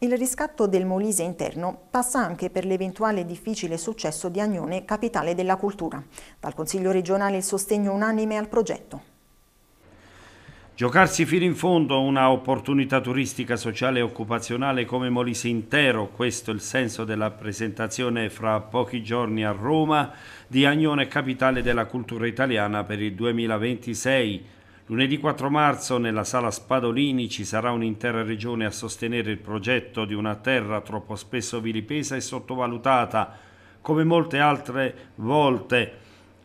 Il riscatto del Molise interno passa anche per l'eventuale difficile successo di Agnone, capitale della cultura. Dal Consiglio regionale il sostegno unanime al progetto. Giocarsi fino in fondo una opportunità turistica, sociale e occupazionale come Molise intero, questo è il senso della presentazione fra pochi giorni a Roma di Agnone Capitale della Cultura Italiana per il 2026. Lunedì 4 marzo nella sala Spadolini ci sarà un'intera regione a sostenere il progetto di una terra troppo spesso vilipesa e sottovalutata, come molte altre volte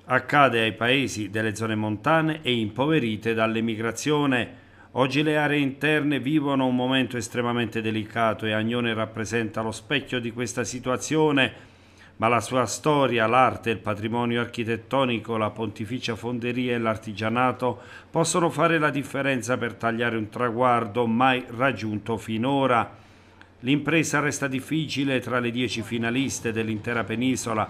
accade ai paesi delle zone montane e impoverite dall'emigrazione. Oggi le aree interne vivono un momento estremamente delicato e Agnone rappresenta lo specchio di questa situazione ma la sua storia, l'arte, il patrimonio architettonico, la pontificia fonderia e l'artigianato possono fare la differenza per tagliare un traguardo mai raggiunto finora. L'impresa resta difficile tra le dieci finaliste dell'intera penisola,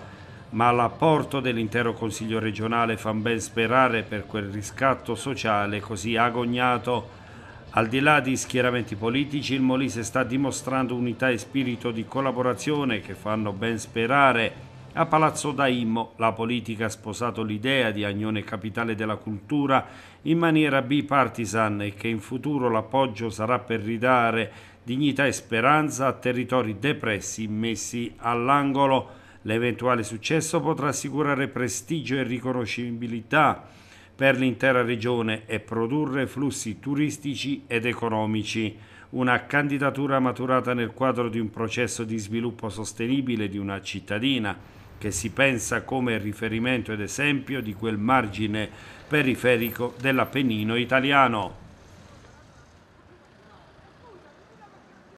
ma l'apporto dell'intero Consiglio regionale fa ben sperare per quel riscatto sociale così agognato al di là di schieramenti politici, il Molise sta dimostrando unità e spirito di collaborazione che fanno ben sperare. A Palazzo Daimo la politica ha sposato l'idea di Agnone capitale della cultura in maniera bipartisan e che in futuro l'appoggio sarà per ridare dignità e speranza a territori depressi messi all'angolo. L'eventuale successo potrà assicurare prestigio e riconoscibilità per l'intera regione e produrre flussi turistici ed economici. Una candidatura maturata nel quadro di un processo di sviluppo sostenibile di una cittadina che si pensa come riferimento ed esempio di quel margine periferico dell'Appennino italiano.